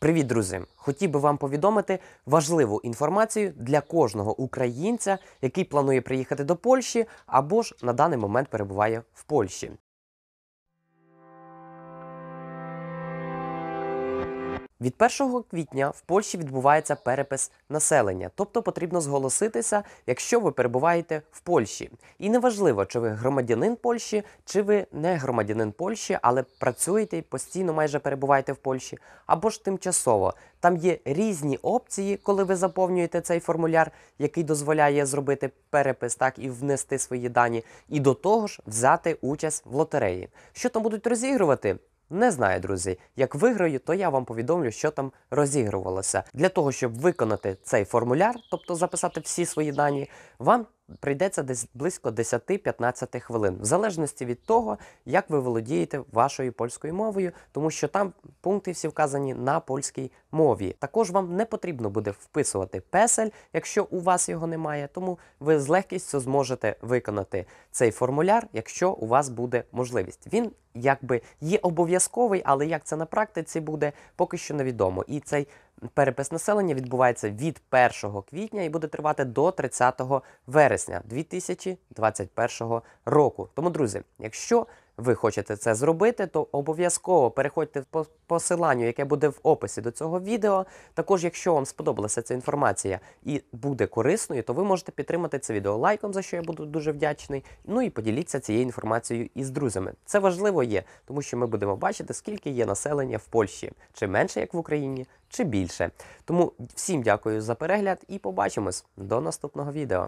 Привіт, друзі! Хотів би вам повідомити важливу інформацію для кожного українця, який планує приїхати до Польщі або ж на даний момент перебуває в Польщі. Від 1 квітня в Польщі відбувається перепис населення, тобто потрібно зголоситися, якщо ви перебуваєте в Польщі. І неважливо, чи ви громадянин Польщі, чи ви не громадянин Польщі, але працюєте і постійно майже перебуваєте в Польщі, або ж тимчасово. Там є різні опції, коли ви заповнюєте цей формуляр, який дозволяє зробити перепис, так і внести свої дані, і до того ж взяти участь в лотереї. Що там будуть розігрувати? Не знаю, друзі. Як виграю, то я вам повідомлю, що там розігрувалося. Для того, щоб виконати цей формуляр, тобто записати всі свої дані, вам прийдеться десь близько 10-15 хвилин, в залежності від того, як ви володієте вашою польською мовою, тому що там пункти всі вказані на польській мові. Також вам не потрібно буде вписувати песель, якщо у вас його немає, тому ви з легкістю зможете виконати цей формуляр, якщо у вас буде можливість. Він якби є обов'язковий, але як це на практиці буде, поки що невідомо. І цей перепис населення відбувається від 1 квітня і буде тривати до 30 вересня 2021 року. Тому, друзі, якщо ви хочете це зробити, то обов'язково переходьте по посиланню, яке буде в описі до цього відео. Також, якщо вам сподобалася ця інформація і буде корисною, то ви можете підтримати це відео лайком, за що я буду дуже вдячний. Ну і поділіться цією інформацією із друзями. Це важливо є, тому що ми будемо бачити, скільки є населення в Польщі, чи менше як в Україні, чи більше. Тому всім дякую за перегляд і побачимось до наступного відео.